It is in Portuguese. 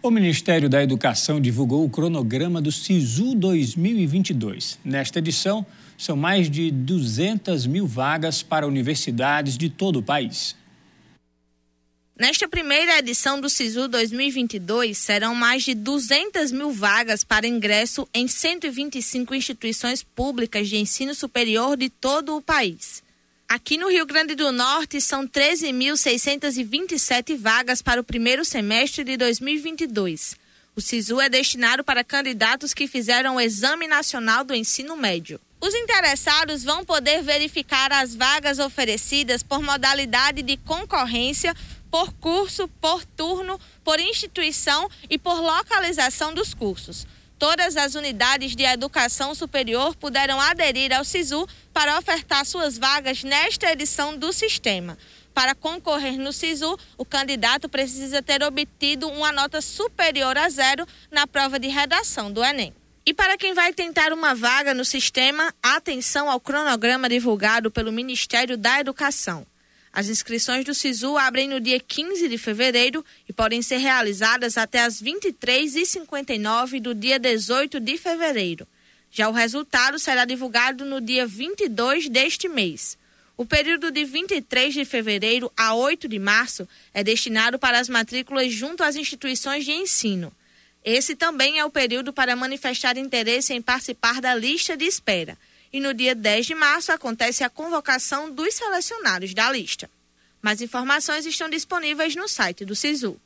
O Ministério da Educação divulgou o cronograma do SISU 2022. Nesta edição, são mais de 200 mil vagas para universidades de todo o país. Nesta primeira edição do SISU 2022, serão mais de 200 mil vagas para ingresso em 125 instituições públicas de ensino superior de todo o país. Aqui no Rio Grande do Norte são 13.627 vagas para o primeiro semestre de 2022. O SISU é destinado para candidatos que fizeram o Exame Nacional do Ensino Médio. Os interessados vão poder verificar as vagas oferecidas por modalidade de concorrência, por curso, por turno, por instituição e por localização dos cursos todas as unidades de educação superior puderam aderir ao SISU para ofertar suas vagas nesta edição do sistema. Para concorrer no SISU, o candidato precisa ter obtido uma nota superior a zero na prova de redação do Enem. E para quem vai tentar uma vaga no sistema, atenção ao cronograma divulgado pelo Ministério da Educação. As inscrições do SISU abrem no dia 15 de fevereiro e podem ser realizadas até as 23h59 do dia 18 de fevereiro. Já o resultado será divulgado no dia 22 deste mês. O período de 23 de fevereiro a 8 de março é destinado para as matrículas junto às instituições de ensino. Esse também é o período para manifestar interesse em participar da lista de espera. E no dia 10 de março acontece a convocação dos selecionados da lista. Mais informações estão disponíveis no site do SISU.